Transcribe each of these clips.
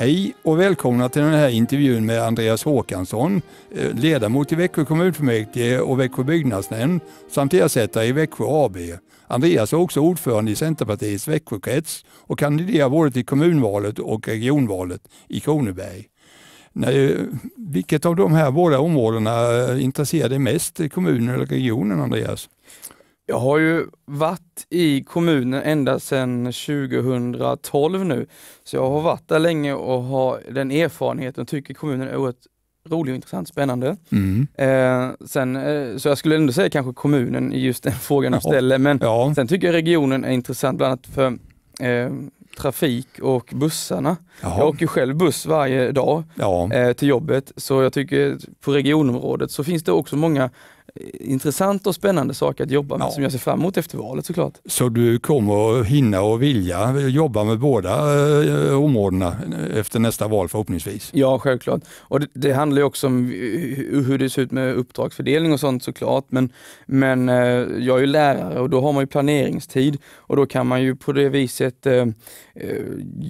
Hej och välkomna till den här intervjun med Andreas Håkansson, eh, ledamot i Växjö kommunfullmäktige och Växjö byggnadsnämnd samt ersättare i Växjö AB. Andreas är också ordförande i Centerpartiets Växjökrets och kandiderar både till kommunvalet och regionvalet i Kronoberg. Nej, eh, vilket av de här båda områdena eh, intresserar dig mest, kommunen eller regionen Andreas? Jag har ju varit i kommunen ända sedan 2012 nu, så jag har varit där länge och har den erfarenheten och tycker kommunen är oerhört rolig och intressant, spännande. Mm. Eh, sen, eh, så jag skulle ändå säga kanske kommunen i just den frågan du ställer, men ja. sen tycker jag regionen är intressant bland annat för eh, trafik och bussarna. Jaha. Jag åker själv buss varje dag ja. Eh, till jobbet, så jag tycker på regionområdet så finns det också många intressant och spännande saker att jobba med ja. som jag ser fram emot efter valet såklart. Så du kommer hinna och vilja jobba med båda eh, områdena efter nästa val förhoppningsvis? Ja, självklart. Och det, det handlar ju också om hur det ser ut med uppdragsfördelning och sånt såklart. Men, men eh, jag är ju lärare och då har man ju planeringstid och då kan man ju på det viset eh, eh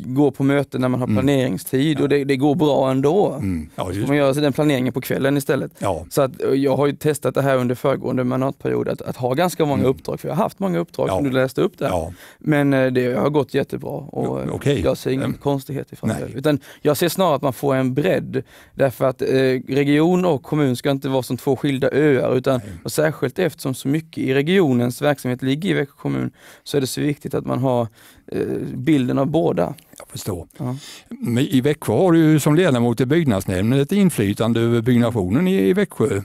gå på möten när man har mm. planeringstid mm. och det, det, går bra ändå. Mm. Ja, man gör den planeringen på kvällen istället. Ja. Så att, eh, jag har ju testat det här under föregående mandatperiod att, att ha ganska många mm. uppdrag. För jag har haft många uppdrag ja. som du läste upp där. Ja. Men eh, det har gått jättebra och jo, eh, okay. jag ser ingen mm. Ehm, konstigheter framöver. Utan jag ser snarare att man får en bredd. Därför att eh, region och kommun ska inte vara som två skilda öar. Utan, och särskilt eftersom så mycket i regionens verksamhet ligger i Växjö kommun så är det så viktigt att man har eh, bilden av båda. Jag förstår. Ja. Men I Växjö har du som ledamot i byggnadsnämnden ett inflytande över byggnationen i, Växjö.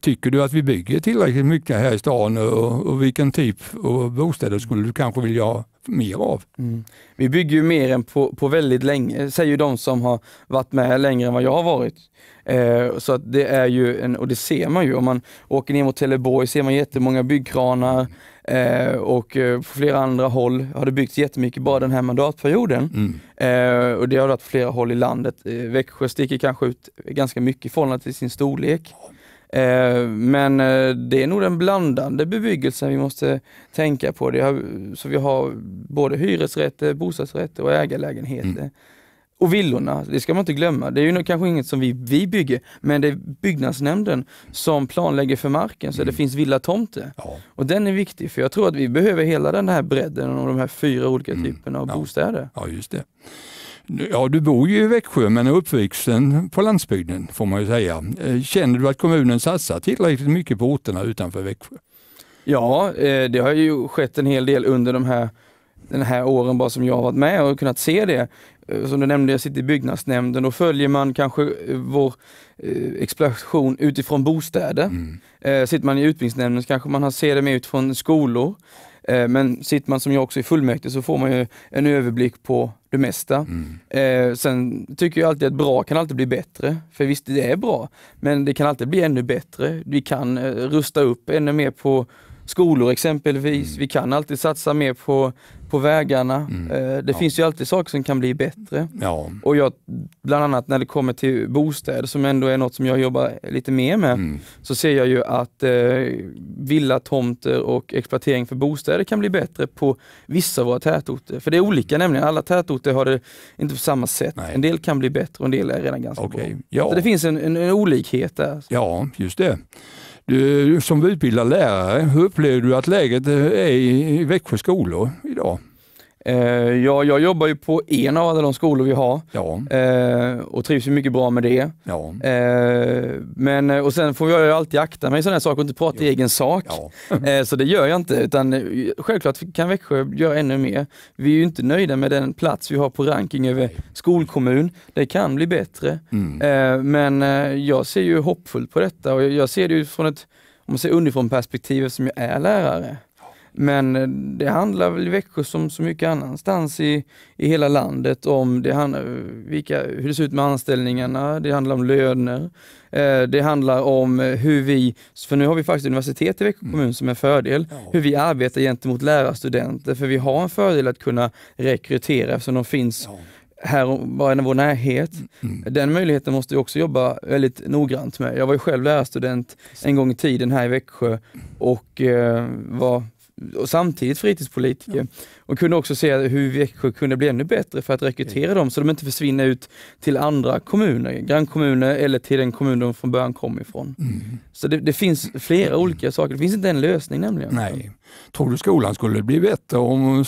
Tycker du att vi bygger tillräckligt mycket här i stan och, och vilken typ av bostäder skulle du kanske vilja ha? mer av. Mm. Vi bygger ju mer än på, på väldigt länge, säger de som har varit med längre än vad jag har varit. Eh, så att det är ju, en, och det ser man ju, om man åker ner mot Teleborg ser man jättemånga byggkranar eh, och eh, på flera andra håll har det byggts jättemycket bara den här mandatperioden. Mm. Eh, och det har varit flera håll i landet. Eh, Växjö sticker kanske ut ganska mycket i förhållande till sin storlek. Eh, men eh, det är nog den blandande bebyggelsen vi måste tänka på. Har, så vi har både hyresrätter, bostadsrätter och ägarlägenheter. Mm. Och villorna, det ska man inte glömma. Det är ju kanske inget som vi, vi bygger, men det är byggnadsnämnden som planlägger för marken så mm. det finns villatomter. Ja. Och den är viktig för jag tror att vi behöver hela den här bredden och de här fyra olika mm. typerna mm. av ja. bostäder. Ja, just det. Ja, du bor ju i Växjö men är uppvuxen på landsbygden får man ju säga. Eh, känner du att kommunen satsar tillräckligt mycket på orterna utanför Växjö? Ja, eh, det har ju skett en hel del under de här, den här åren bara som jag har varit med och kunnat se det. Eh, som du nämnde, jag sitter i byggnadsnämnden och följer man kanske vår explosion utifrån bostäder. Mm. Sitter man i utbildningsnämnden så kanske man ser det mer utifrån skolor. Men sitter man som jag också i fullmäktige så får man ju en överblick på det mesta. Mm. Eh, sen tycker jag alltid att bra kan alltid bli bättre. För visst, det är bra, men det kan alltid bli ännu bättre. Vi kan eh, rusta upp ännu mer på skolor exempelvis. Mm. Vi kan alltid satsa mer på, på vägarna. Mm. Eh, det ja. finns ju alltid saker som kan bli bättre. Ja. Och jag, bland annat när det kommer till bostäder som ändå är något som jag jobbar lite mer med, mm. så ser jag ju att eh, villatomter och exploatering för bostäder kan bli bättre på vissa av våra tätorter. För det är olika nämligen, alla tätorter har det inte på samma sätt. Nej. En del kan bli bättre och en del är redan ganska okay. bra. Ja. Så det finns en, en, en olikhet där. Ja, just det. Du, som utbildad lärare, hur upplever du att läget är i Växjö skolor idag? Eh, ja, jag jobbar ju på en av alla de skolor vi har ja. Eh, och trivs ju mycket bra med det. Ja. Eh, men, och sen får jag ju alltid akta mig i sådana här saker och inte prata jo. i egen sak. Ja. Så det gör jag inte, utan självklart kan Växjö göra ännu mer. Vi är ju inte nöjda med den plats vi har på ranking över skolkommun. Det kan bli bättre. Mm. Men jag ser ju hoppfullt på detta och jag ser det ju från ett om man ser underifrån perspektiv som jag är lärare. Men det handlar väl i Växjö som så mycket annanstans i, i hela landet om det handlar, vilka, hur det ser ut med anställningarna, det handlar om löner, eh, det handlar om hur vi, för nu har vi faktiskt universitet i Växjö kommun som en fördel, mm. hur vi arbetar gentemot lärarstudenter, för vi har en fördel att kunna rekrytera eftersom de finns här bara i vår närhet. Mm. mm. Den möjligheten måste vi också jobba väldigt noggrant med. Jag var ju själv lärarstudent en gång i tiden här i Växjö och eh, var och samtidigt fritidspolitiker. Ja. Och kunde också se hur Växjö kunde bli ännu bättre för att rekrytera ja. dem så de inte försvinner ut till andra kommuner, grannkommuner eller till den kommun de från början kom ifrån. Mm. Så det, det, finns flera olika saker, det finns inte en lösning nämligen. Nej. Tror du skolan skulle bli bättre om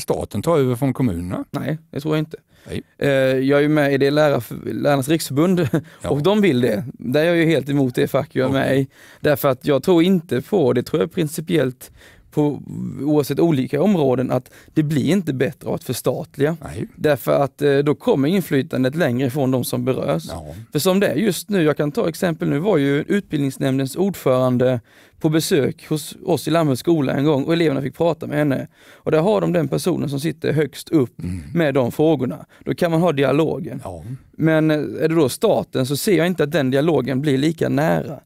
staten tar över från kommunerna? Nej, det tror jag inte. Nej. Eh, jag är ju med i det lärar, Lärarnas riksförbund ja. och de vill det. Där är jag ju helt emot det fack jag är okay. med i. Därför att jag tror inte på, det tror jag principiellt på, oavsett olika områden, att det blir inte bättre av att förstatliga. Nej. Därför att eh, då kommer inflytandet längre ifrån de som berörs. Ja. För som det är just nu, jag kan ta exempel, nu var ju utbildningsnämndens ordförande på besök hos oss i Lammhults skola en gång och eleverna fick prata med henne. Och där har de den personen som sitter högst upp mm. med de frågorna. Då kan man ha dialogen. Ja. Men eh, är det då staten så ser jag inte att den dialogen blir lika nära.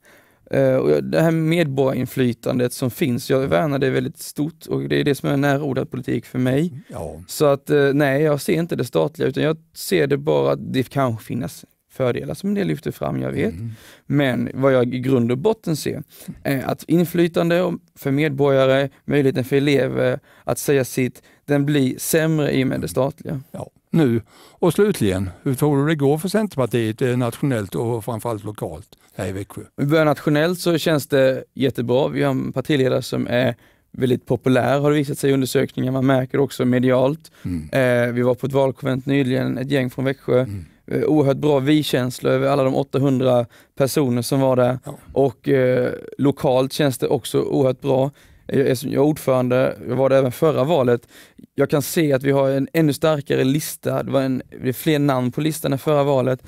Uh, och det här medborgarinflytandet som finns, jag värnar det väldigt stort och det är det som är närodlad politik för mig. Ja. Så att uh, nej, jag ser inte det statliga utan jag ser det bara att det kanske finns fördelar som en del lyfter fram, jag vet. Mm. Men vad jag i grund och botten ser är att inflytande för medborgare, möjligheten för elever att säga sitt, den blir sämre i och med det mm. statliga. Ja nu? Och slutligen, hur tror du det går för Centerpartiet eh, nationellt och framförallt lokalt här i Växjö? vi börjar nationellt så känns det jättebra. Vi har en partiledare som är väldigt populär har det visat sig i undersökningar. Man märker också medialt. Mm. Eh, vi var på ett valkonvent nyligen, ett gäng från Växjö. Mm. Eh, oerhört bra vi-känsla över alla de 800 personer som var där. Ja. Och eh, lokalt känns det också oerhört bra. Jag är ordförande, jag var det även förra valet. Jag kan se att vi har en ännu starkare lista, det var en, det är fler namn på listan än förra valet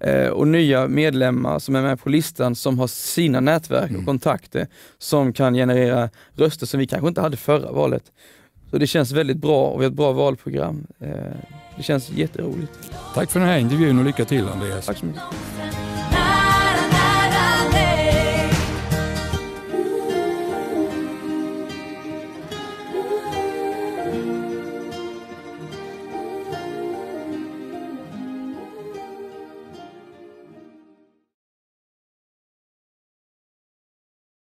eh, och nya medlemmar som är med på listan som har sina nätverk och mm. kontakter som kan generera röster som vi kanske inte hade förra valet. Så det känns väldigt bra och vi har ett bra valprogram. Eh, det känns jätteroligt. Tack för den här intervjun och lycka till Andreas. Tack så mycket.